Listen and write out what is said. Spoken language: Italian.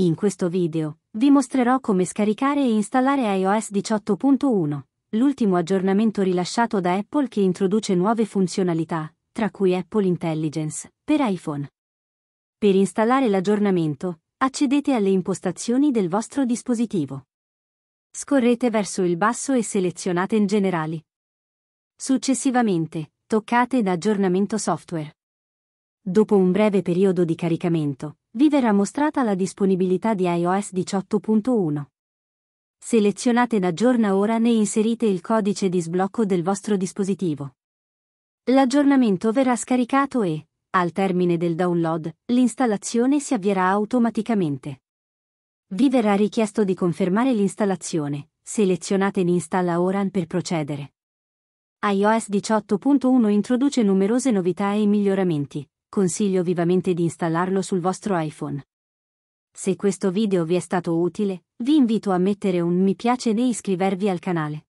In questo video, vi mostrerò come scaricare e installare iOS 18.1, l'ultimo aggiornamento rilasciato da Apple che introduce nuove funzionalità, tra cui Apple Intelligence, per iPhone. Per installare l'aggiornamento, accedete alle impostazioni del vostro dispositivo. Scorrete verso il basso e selezionate in generali. Successivamente, toccate da aggiornamento software. Dopo un breve periodo di caricamento, vi verrà mostrata la disponibilità di iOS 18.1. Selezionate da Aggiorna ora ne inserite il codice di sblocco del vostro dispositivo. L'aggiornamento verrà scaricato e, al termine del download, l'installazione si avvierà automaticamente. Vi verrà richiesto di confermare l'installazione, selezionate Installa Oran per procedere. iOS 18.1 introduce numerose novità e miglioramenti, consiglio vivamente di installarlo sul vostro iPhone. Se questo video vi è stato utile, vi invito a mettere un mi piace e iscrivervi al canale.